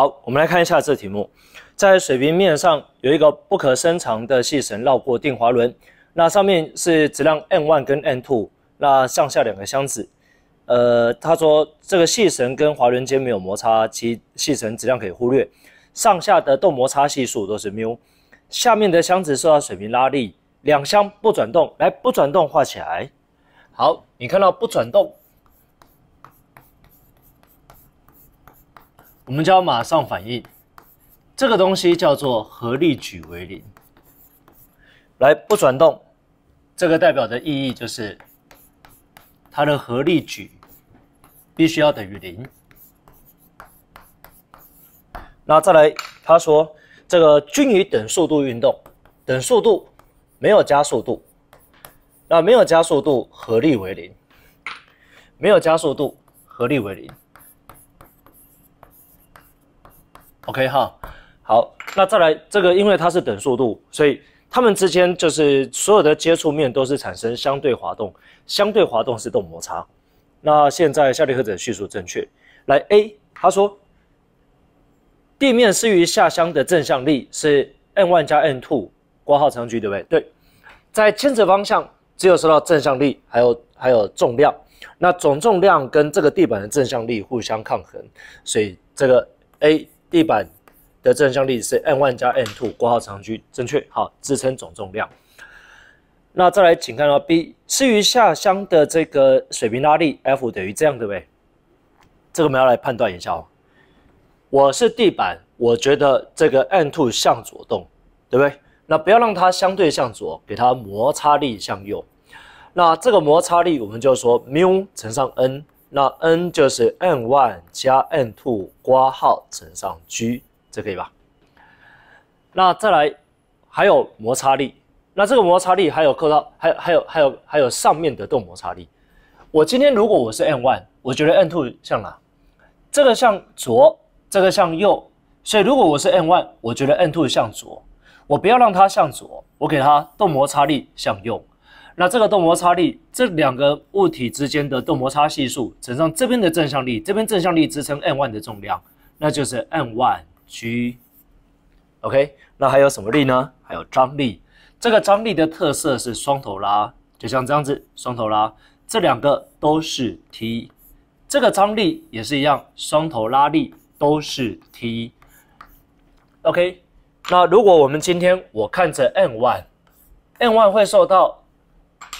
好，我们来看一下这题目，在水平面上有一个不可伸长的细绳绕过定滑轮，那上面是质量 n one 跟 n two，那上下两个箱子，呃，他说这个细绳跟滑轮间没有摩擦，其细绳质量可以忽略，上下的动摩擦系数都是 mu，下面的箱子受到水平拉力，两箱不转动，来不转动画起来，好，你看到不转动。我们就要马上反应，这个东西叫做合力矩为零。来，不转动，这个代表的意义就是它的合力矩必须要等于零。那再来，他说这个均匀等速度运动，等速度没有加速度，那没有加速度，合力为零，没有加速度，合力为零。OK 哈，好，那再来这个，因为它是等速度，所以它们之间就是所有的接触面都是产生相对滑动，相对滑动是动摩擦。那现在下列何者叙述正确？来 A，他说地面施于下乡的正向力是 N 1加 N two，括号长矩对不对？对，在牵扯方向只有受到正向力，还有还有重量，那总重量跟这个地板的正向力互相抗衡，所以这个 A。地板的正向力是 N1 加 N2 括号长距，正确，好，支撑总重量。那再来，请看到 B，施于下箱的这个水平拉力 F 等于这样的呗？这个我们要来判断一下哦。我是地板，我觉得这个 N2 向左动，对不对？那不要让它相对向左，给它摩擦力向右。那这个摩擦力，我们就说 mu 乘上 N。那 n 就是 n one 加 n two 括号乘上 g，这可以吧？那再来，还有摩擦力。那这个摩擦力还有扣到，还有还有还有还有上面的动摩擦力。我今天如果我是 n one，我觉得 n two 向哪？这个向左，这个向右。所以如果我是 n one，我觉得 n two 向左。我不要让它向左，我给它动摩擦力向右。那这个动摩擦力，这两个物体之间的动摩擦系数乘上这边的正向力，这边正向力支撑 n1 的重量，那就是 n1 g。OK，那还有什么力呢？还有张力。这个张力的特色是双头拉，就像这样子，双头拉，这两个都是 T。这个张力也是一样，双头拉力都是 T。OK，那如果我们今天我看着 n1，n1 会受到。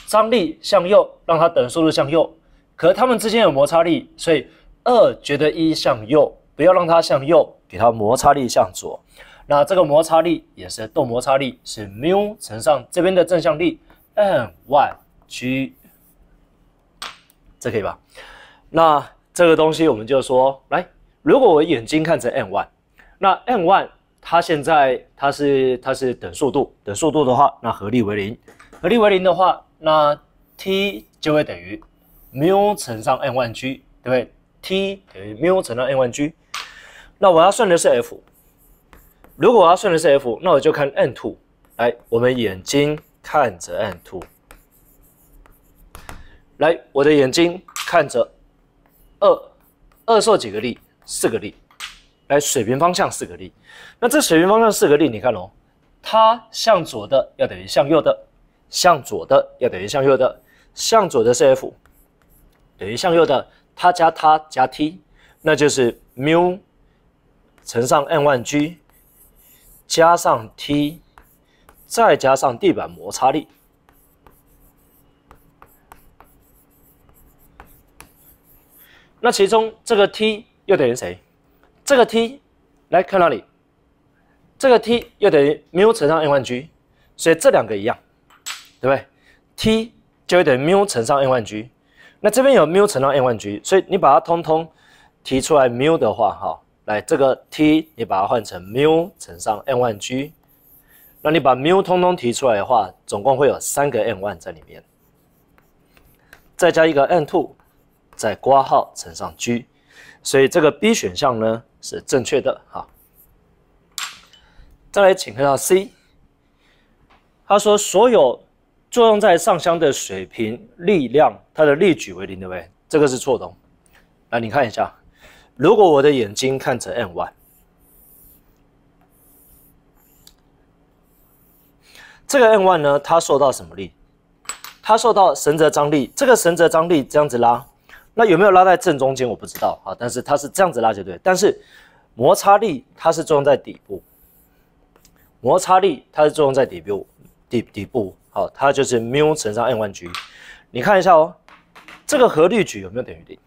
张力向右，让它等速度向右。可它们之间有摩擦力，所以二觉得一向右，不要让它向右，给它摩擦力向左。那这个摩擦力也是动摩擦力，是 mu 乘上这边的正向力 N y g，这可以吧？那这个东西我们就说，来，如果我眼睛看着 N y，那 N y 它现在它是它是等速度等速度的话，那合力为零，合力为零的话。那 T 就会等于 mu 乘上 n1g，对不对？T 等于 mu 乘上 n1g。那我要算的是 F。如果我要算的是 F，那我就看 n2。来，我们眼睛看着 n2。来，我的眼睛看着二二受几个力？四个力。来，水平方向四个力。那这水平方向四个力，你看哦，它向左的要等于向右的。向左的要等于向右的，向左的是 f，等于向右的它加它加 t，那就是缪乘上 n 万 g 加上 t，再加上地板摩擦力。那其中这个 t 又等于谁？这个 t 来看哪里？这个 t 又等于缪乘上 n 万 g，所以这两个一样。对不对？T 就会等于 mu 乘上 n1g，那这边有 mu 乘上 n1g，所以你把它通通提出来 mu 的话，哈，来这个 T 你把它换成 mu 乘上 n1g，那你把 mu 通通提出来的话，总共会有三个 n1 在里面，再加一个 n2，再括号乘上 g，所以这个 B 选项呢是正确的，哈。再来请看到 C，他说所有。作用在上香的水平力量，它的力矩为零不对？这个是错的。来，你看一下，如果我的眼睛看着 N1，这个 N1 呢，它受到什么力？它受到绳子张力。这个绳子张力这样子拉，那有没有拉在正中间？我不知道啊，但是它是这样子拉就对。但是摩擦力它是作用在底部，摩擦力它是作用在底部。底底部好，它就是缪乘上 n 弯 g。你看一下哦，这个合力矩有没有等于零？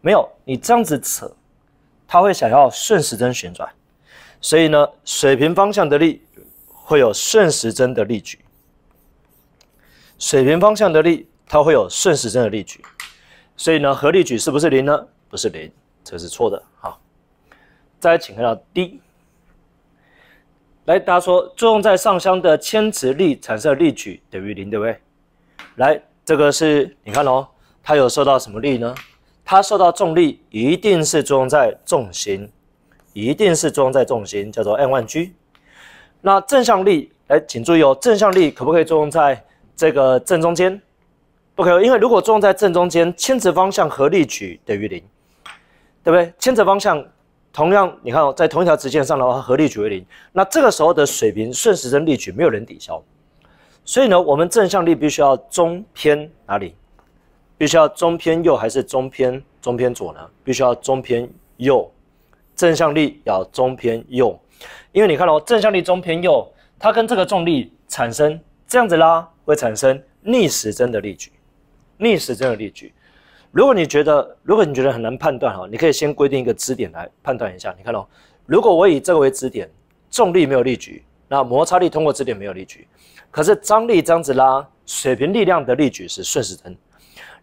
没有，你这样子扯，它会想要顺时针旋转，所以呢，水平方向的力会有顺时针的力矩，水平方向的力它会有顺时针的力矩，所以呢，合力矩是不是零呢？不是零，这是错的，好，再请看到 D。来，大家说作用在上香的牵扯力产生的力矩等于零，对不对？来，这个是你看哦，它有受到什么力呢？它受到重力，一定是作用在重心，一定是作用在重心，叫做 m1g。那正向力，来，请注意哦，正向力可不可以作用在这个正中间？不可以，因为如果作用在正中间，牵扯方向和力矩等于零，对不对？牵扯方向。同样，你看哦，在同一条直线上的话，合力矩为零。那这个时候的水平顺时针力矩没有人抵消，所以呢，我们正向力必须要中偏哪里？必须要中偏右还是中偏中偏左呢？必须要中偏右，正向力要中偏右，因为你看哦，正向力中偏右，它跟这个重力产生这样子拉，会产生逆时针的力矩，逆时针的力矩。如果你觉得如果你觉得很难判断哈，你可以先规定一个支点来判断一下。你看哦，如果我以这个为支点，重力没有力矩，那摩擦力通过支点没有力矩，可是张力这样子拉，水平力量的力矩是顺时针。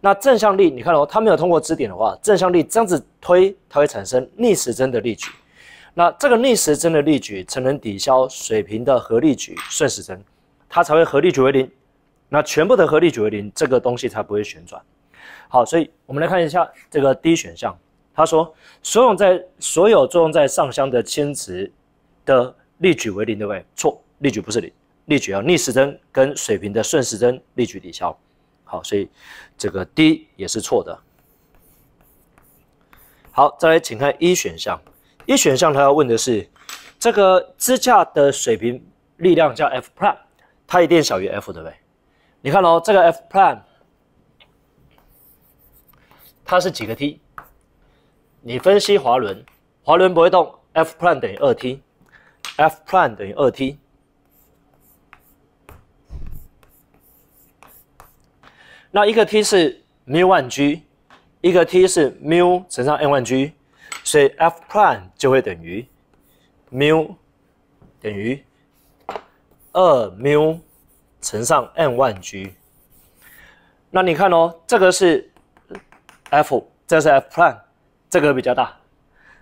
那正向力你看哦，它没有通过支点的话，正向力这样子推，它会产生逆时针的力矩。那这个逆时针的力矩才能抵消水平的合力矩顺时针，它才会合力矩为零。那全部的合力矩为零，这个东西才不会旋转。好，所以我们来看一下这个 D 选项。他说，所有在所有作用在上香的力矩的力矩为零，对不对？错，力矩不是零，力矩要逆时针跟水平的顺时针力矩抵消。好，所以这个 D 也是错的。好，再来，请看 E 选项。E 选项它要问的是，这个支架的水平力量叫 F plan，它一定小于 F，对不对？你看哦，这个 F plan。它是几个 t？你分析滑轮，滑轮不会动，f plan 等于二 t，f plan 等于二 t。那一个 t 是 mu 万 g，一个 t 是 mu 乘上 n 万 g，所以 f plan 就会等于 mu 等于二 mu 乘上 n 万 g。那你看哦，这个是。F，这是 F plan，这个比较大，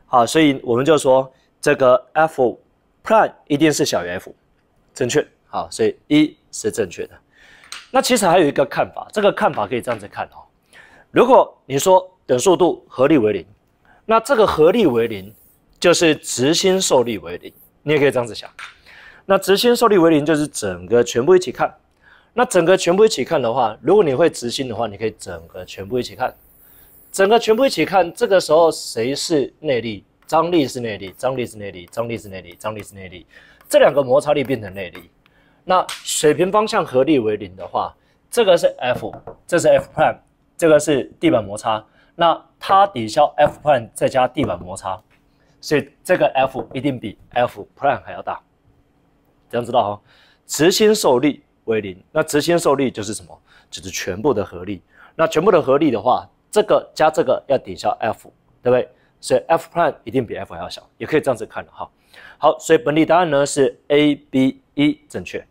好，所以我们就说这个 F plan 一定是小于 F，正确，好，所以一是正确的。那其实还有一个看法，这个看法可以这样子看哦。如果你说等速度，合力为零，那这个合力为零就是直心受力为零，你也可以这样子想。那直心受力为零就是整个全部一起看，那整个全部一起看的话，如果你会直心的话，你可以整个全部一起看。整个全部一起看，这个时候谁是内力？张力是内力，张力是内力，张力是内力，张力是内力，这两个摩擦力变成内力。那水平方向合力为零的话，这个是 F，这是 F plan，这个是地板摩擦。那它抵消 F plan 再加地板摩擦，所以这个 F 一定比 F plan 还要大。这样知道？哦，磁心受力为零。那磁心受力就是什么？就是全部的合力。那全部的合力的话。这个加这个要抵消 f，对不对？所以 f prime 一定比 f 要小，也可以这样子看的哈。好，所以本题答案呢是 A、B、E 正确。